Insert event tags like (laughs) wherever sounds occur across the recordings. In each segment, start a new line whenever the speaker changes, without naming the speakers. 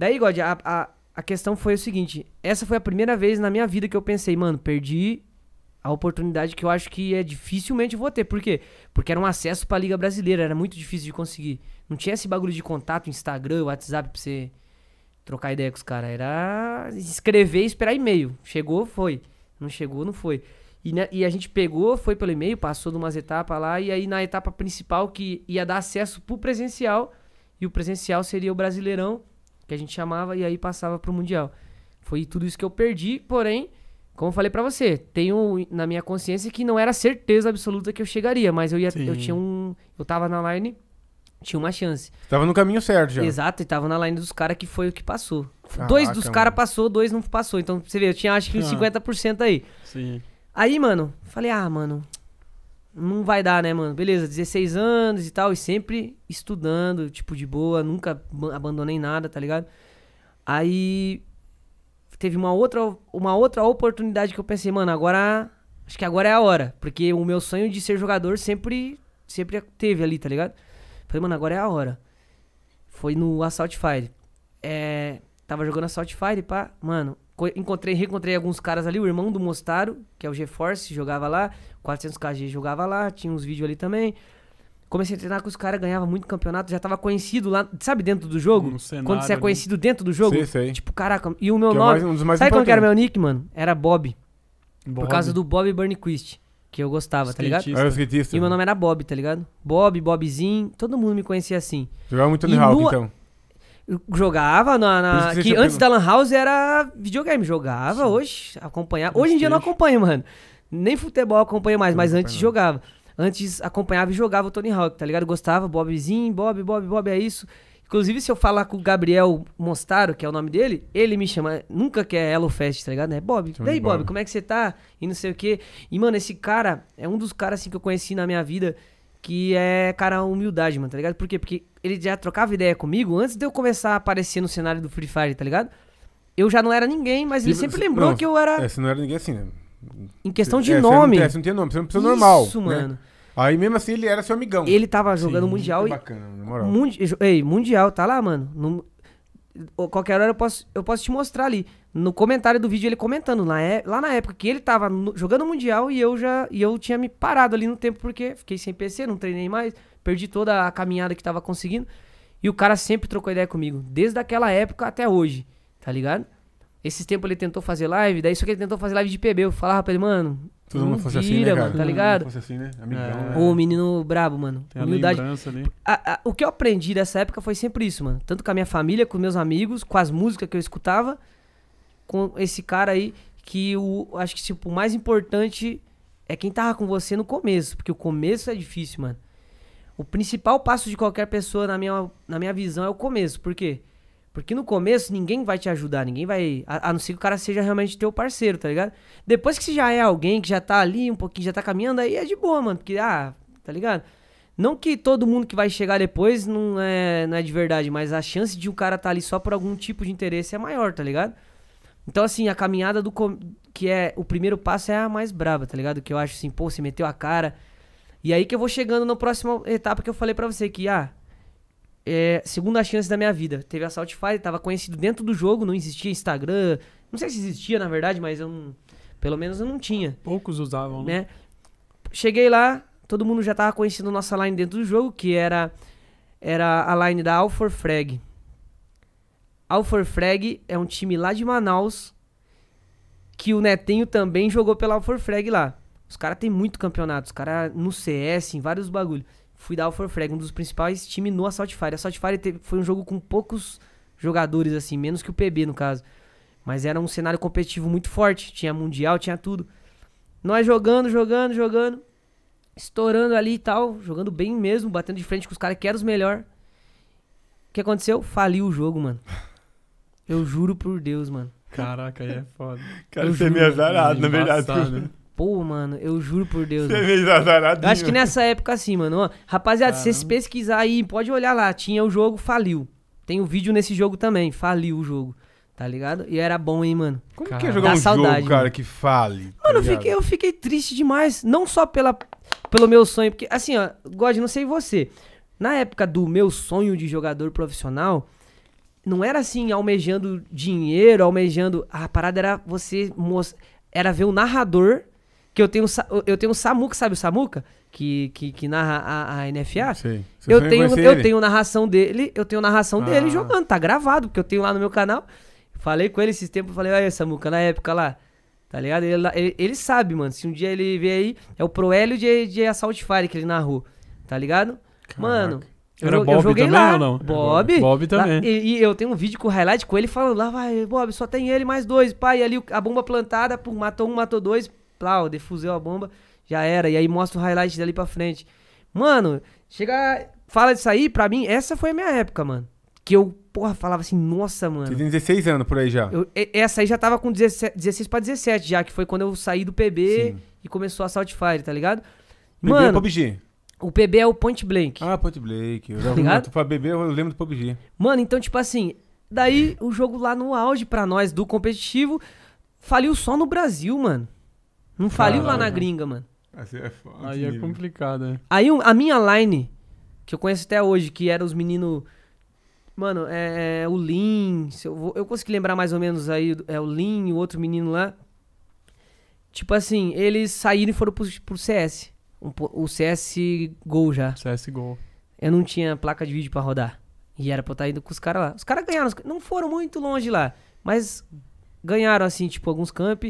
Daí, God, a, a, a questão foi o seguinte: essa foi a primeira vez na minha vida que eu pensei, mano, perdi a oportunidade que eu acho que é dificilmente vou ter. Por quê? Porque era um acesso para a Liga Brasileira, era muito difícil de conseguir. Não tinha esse bagulho de contato, Instagram, WhatsApp pra você trocar ideia com os caras. Era escrever e esperar e-mail. Chegou, foi. Não chegou, não foi. E, né, e a gente pegou, foi pelo e-mail, passou de umas etapas lá, e aí na etapa principal que ia dar acesso pro presencial, e o presencial seria o Brasileirão, que a gente chamava e aí passava pro Mundial. Foi tudo isso que eu perdi, porém, como eu falei para você, tenho na minha consciência que não era certeza absoluta que eu chegaria, mas eu ia Sim. eu tinha um, eu tava na line, tinha uma chance.
Tava no caminho certo já.
Exato, e tava na line dos caras que foi o que passou. Caraca, dois dos caras passou, dois não passou. Então, você vê, eu tinha acho que uns ah. 50% aí. Sim. Aí, mano, falei: "Ah, mano, não vai dar, né, mano? Beleza, 16 anos e tal, e sempre estudando, tipo, de boa, nunca abandonei nada, tá ligado? Aí teve uma outra, uma outra oportunidade que eu pensei, mano, agora. Acho que agora é a hora. Porque o meu sonho de ser jogador sempre, sempre teve ali, tá ligado? Falei, mano, agora é a hora. Foi no Assault Fire. É, tava jogando Assault Fire, pá. Mano, encontrei, reencontrei alguns caras ali, o irmão do Mostaro, que é o GeForce, jogava lá, 400kg jogava lá, tinha uns vídeos ali também. Comecei a treinar com os caras, ganhava muito campeonato, já tava conhecido lá, sabe, dentro do jogo? Cenário, Quando você é conhecido dentro do jogo? Sim, sim. Tipo, caraca, e o meu que é nome. É mais, um mais sabe qual que era meu nick, mano? Era Bob. Bob. Por causa do Bob Burnquist, que eu gostava, skatista. tá ligado? Era é, skatista. E meu nome era Bob, tá ligado? Bob, Bobzinho, todo mundo me conhecia assim. Jogava muito no Hawk, no... então. Jogava na. na que antes da Lan House era videogame. Jogava, Sim. hoje acompanhava. Hoje em dia não acompanha, mano. Nem futebol acompanha mais, mas antes não. jogava. Antes acompanhava e jogava o Tony Hawk, tá ligado? Gostava, Bobzinho, Bob, Bob, Bob, é isso. Inclusive, se eu falar com o Gabriel Mostaro, que é o nome dele, ele me chama, nunca que é Hello Fest, tá ligado? É Bob. Chama Daí, Bob, Bob, como é que você tá? E não sei o quê. E, mano, esse cara é um dos caras assim, que eu conheci na minha vida que é, cara, humildade, mano, tá ligado? Por quê? Porque ele já trocava ideia comigo antes de eu começar a aparecer no cenário do Free Fire, tá ligado? Eu já não era ninguém, mas ele tipo, sempre lembrou não, que eu era. É, você não era ninguém assim, né? Em questão de é, nome. Você não, é, você não tinha nome, você não precisa Isso, normal. Isso, né? mano. Né? Aí mesmo assim ele era seu amigão. Ele tava jogando Sim, Mundial. E... Bacana, na moral. Mundi... Ei, Mundial, tá lá, mano. No qualquer hora eu posso, eu posso te mostrar ali. No comentário do vídeo ele comentando, lá, é, lá na época que ele tava no, jogando Mundial e eu já e eu tinha me parado ali no tempo porque fiquei sem PC, não treinei mais, perdi toda a caminhada que tava conseguindo. E o cara sempre trocou ideia comigo, desde aquela época até hoje, tá ligado? Esse tempo ele tentou fazer live, daí só que ele tentou fazer live de PB, eu falava pra ele, mano, Todo não mundo fosse assim, né, mano, tá ligado? Fosse assim, né? Amigão, é. né? O menino brabo, mano. Tem Humildade. A, a, o que eu aprendi dessa época foi sempre isso, mano. Tanto com a minha família, com meus amigos, com as músicas que eu escutava, com esse cara aí, que o, acho que, tipo, o mais importante é quem tava com você no começo. Porque o começo é difícil, mano. O principal passo de qualquer pessoa, na minha, na minha visão, é o começo. Por quê? Porque no começo ninguém vai te ajudar, ninguém vai. A, a, não ser que o cara seja realmente teu parceiro, tá ligado? Depois que você já é alguém que já tá ali um pouquinho, já tá caminhando, aí é de boa, mano. Porque, ah, tá ligado? Não que todo mundo que vai chegar depois não é, não é de verdade, mas a chance de o cara tá ali só por algum tipo de interesse é maior, tá ligado? Então, assim, a caminhada do. que é. O primeiro passo é a mais brava, tá ligado? Que eu acho assim, pô, você meteu a cara. E aí que eu vou chegando na próxima etapa que eu falei para você, que, ah, é, segunda chance da minha vida. Teve a Saltify, tava conhecido dentro do jogo, não existia Instagram. Não sei se existia, na verdade, mas eu não, pelo menos eu não tinha. Poucos usavam, né? né? Cheguei lá, todo mundo já tava conhecendo nossa line dentro do jogo, que era, era a line da Alfor Frag. Alfor Frag é um time lá de Manaus, que o Netinho também jogou pela Alfor Frag lá. Os caras têm muito campeonato, os caras no CS, em vários bagulhos fui dar o Forfrag, um dos principais times no Assault Fire. Assault Fire teve, foi um jogo com poucos jogadores, assim, menos que o PB, no caso. Mas era um cenário competitivo muito forte, tinha Mundial, tinha tudo. Nós jogando, jogando, jogando, estourando ali e tal, jogando bem mesmo, batendo de frente com os caras que eram os melhores. O que aconteceu? Faliu o jogo, mano. Eu juro por Deus, mano. Caraca, aí é foda. Cara, eu você me azarado, na verdade. Embaçado, né? Pô, mano, eu juro por Deus. Você fez azaradinho. Eu acho que nessa época, assim, mano. Ó, rapaziada, se vocês pesquisar aí, pode olhar lá. Tinha o jogo, faliu. Tem um vídeo nesse jogo também, faliu o jogo. Tá ligado? E era bom, hein, mano. Como que é jogar Dá um saudade, jogo, cara, que fale? Tá mano, eu fiquei, eu fiquei, triste demais. Não só pela, pelo meu sonho, porque, assim, ó, God, não sei você. Na época do meu sonho de jogador profissional, não era assim, almejando dinheiro, almejando. A parada era você. Era ver o narrador que eu tenho, eu tenho o Samuca, sabe o Samuca? Que, que, que narra a, a NFA. Sim. eu tenho, eu tenho narração dele, eu tenho narração ah. dele jogando, tá gravado, porque eu tenho lá no meu canal. Falei com ele esses tempos, falei, aí, Samuca, na época lá, tá ligado? Ele, ele, ele, sabe, mano, se um dia ele vier aí, é o Proélio de, de Assault Fire que ele narrou, tá ligado? Caraca. Mano, era eu, Bob eu joguei também lá. ou não? Bob. Bob também. Lá, e, e, eu tenho um vídeo com o highlight com ele falando lá, vai, Bob, só tem ele mais dois, pai. E ali a bomba plantada, pum, matou um, matou dois, plau, defuseu a bomba, já era. E aí mostra o highlight dali pra frente. Mano, chega. Fala disso aí, pra mim, essa foi a minha época, mano. Que eu, porra, falava assim, nossa, mano. Você tem 16 anos por aí já. Eu, essa aí já tava com 17, 16 pra 17 já, que foi quando eu saí do PB Sim. e começou a Salt Fire, tá ligado? PB mano, é PUBG. O PB é o Point Blank. Ah, Point Blank. Eu já tá muito pra BB, eu lembro do PUBG. Mano, então, tipo assim, daí o jogo lá no auge pra nós do competitivo faliu só no Brasil, mano. Não faliu lá na gringa, mano. Assim é Aí é complicado, né? Aí a minha line, que eu conheço até hoje, que era os meninos. Mano, é, é, o Lin, eu, consigo eu consegui lembrar mais ou menos aí, é o Lin, o outro menino lá. Tipo assim, eles saíram e foram pro, pro CS. Um, o CS Gol já. CS Gol. Eu não tinha placa de vídeo para rodar. E era pra eu estar tá indo com os caras lá. Os caras ganharam, não foram muito longe lá, mas ganharam assim, tipo, alguns camp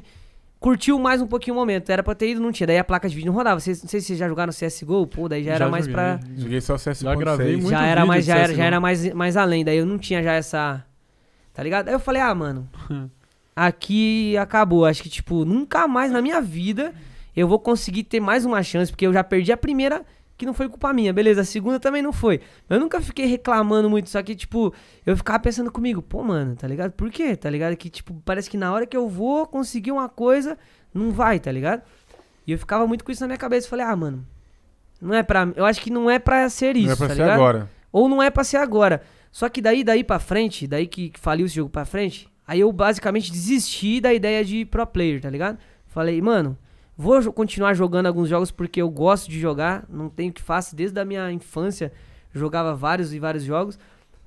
curtiu mais um pouquinho o momento. Era pra ter ido, não tinha. Daí a placa de vídeo não rodava. Vocês, não sei se vocês já jogaram CSGO, pô, daí já, já era joguei, mais pra. Né? Joguei só CSGO. Já gravei muito já era mais, já era, já era mais, mais além. Daí eu não tinha já essa. Tá ligado? Aí eu falei, ah, mano. (laughs) aqui acabou. Acho que, tipo, nunca mais na minha vida eu vou conseguir ter mais uma chance, porque eu já perdi a primeira que não foi culpa minha, beleza. A segunda também não foi. Eu nunca fiquei reclamando muito, só que, tipo, eu ficava pensando comigo, pô, mano, tá ligado? Por quê? Tá ligado? Que, tipo, parece que na hora que eu vou conseguir uma coisa, não vai, tá ligado? E eu ficava muito com isso na minha cabeça. Falei, ah, mano, não é pra. Eu acho que não é pra ser isso. Não é pra tá ser ligado? agora. Ou não é pra ser agora. Só que daí, daí pra frente, daí que, que faliu esse jogo pra frente, aí eu basicamente desisti da ideia de pro player, tá ligado? Falei, mano, Vou continuar jogando alguns jogos porque eu gosto de jogar, não tenho que faço. Desde a minha infância jogava vários e vários jogos,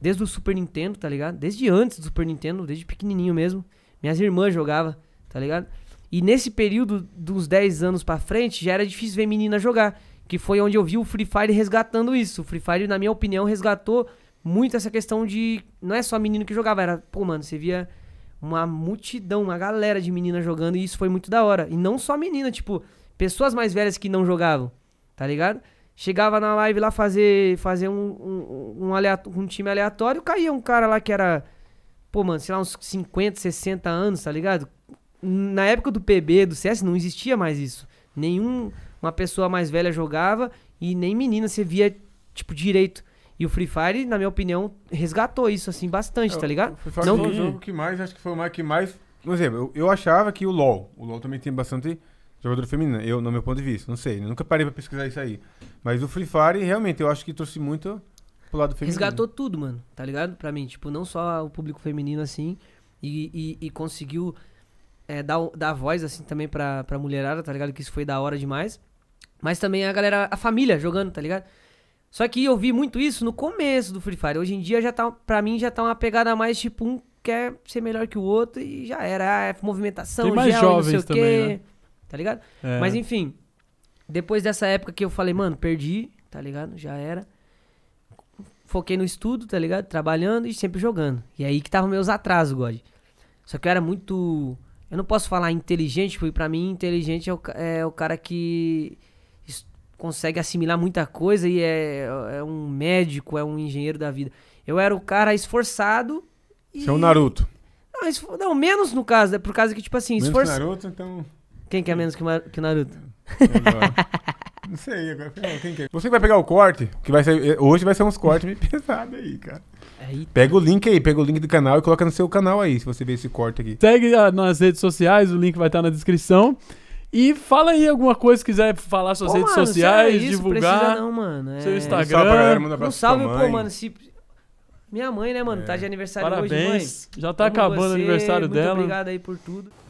desde o Super Nintendo, tá ligado? Desde antes do Super Nintendo, desde pequenininho mesmo. Minhas irmãs jogavam, tá ligado? E nesse período dos 10 anos para frente, já era difícil ver menina jogar, que foi onde eu vi o Free Fire resgatando isso. O Free Fire, na minha opinião, resgatou muito essa questão de não é só menino que jogava, era, pô, mano, você via uma multidão, uma galera de meninas jogando e isso foi muito da hora. E não só menina, tipo, pessoas mais velhas que não jogavam, tá ligado? Chegava na live lá fazer, fazer um, um, um, um time aleatório, caía um cara lá que era, pô, mano, sei lá, uns 50, 60 anos, tá ligado? Na época do PB, do CS, não existia mais isso. Nenhum, uma pessoa mais velha jogava e nem menina você via, tipo, direito. E o Free Fire, na minha opinião, resgatou isso, assim, bastante, tá é, tá ligado? O Free Fire não... foi o jogo que mais, acho que foi o mais, que mais... Não sei, eu, eu achava que o LoL, o LoL também tem bastante jogador feminino, eu, no meu ponto de vista, não sei, nunca parei pra pesquisar isso aí. Mas o Free Fire, realmente, eu acho que trouxe muito pro lado feminino. Resgatou tudo, mano, tá ligado? Pra mim, tipo, não só o público feminino, assim, e, e, e conseguiu é, dar, dar voz, assim, também pra, pra mulherada, tá ligado? Que isso foi da hora demais. Mas também a galera, a família jogando, tá ligado? Só que eu vi muito isso no começo do Free Fire. Hoje em dia já tá, para mim já tá uma pegada mais tipo um quer ser melhor que o outro e já era, ah, é movimentação, Tem mais gel, jovens não sei também, o quê. Né? Tá ligado? É. Mas enfim, depois dessa época que eu falei, mano, perdi, tá ligado? Já era. Foquei no estudo, tá ligado? Trabalhando e sempre jogando. E aí que tava meus atrasos, God. Só que eu era muito eu não posso falar inteligente, porque pra mim inteligente é o, é o cara que consegue assimilar muita coisa e é, é um médico, é um engenheiro da vida. Eu era o cara esforçado. E... Você é o Naruto. Não, não, menos no caso, é por causa que, tipo assim, esforçado. Menos esforço... que Naruto, então. Quem quer é menos que, Mar... que Naruto? É, não sei agora. Quem quer? Você é. Você vai pegar o corte, que vai ser. Eh, hoje vai ser uns cortes meio (laughs) pesados aí, cara. Eita. Pega o link aí, pega o link do canal e coloca no seu canal aí, se você ver esse corte aqui. Segue ah, nas redes sociais, o link vai estar na descrição. E fala aí alguma coisa, se quiser falar suas pô, redes mano, é sociais, isso, divulgar. Precisa não, mano. É... Seu Instagram. Um salve, galera, manda um, salve, pô, mano. Se... Minha mãe, né, mano? É. Tá de é. aniversário Parabéns. hoje, mãe. Já tá acabando você. o aniversário Muito dela. Muito obrigado aí por tudo.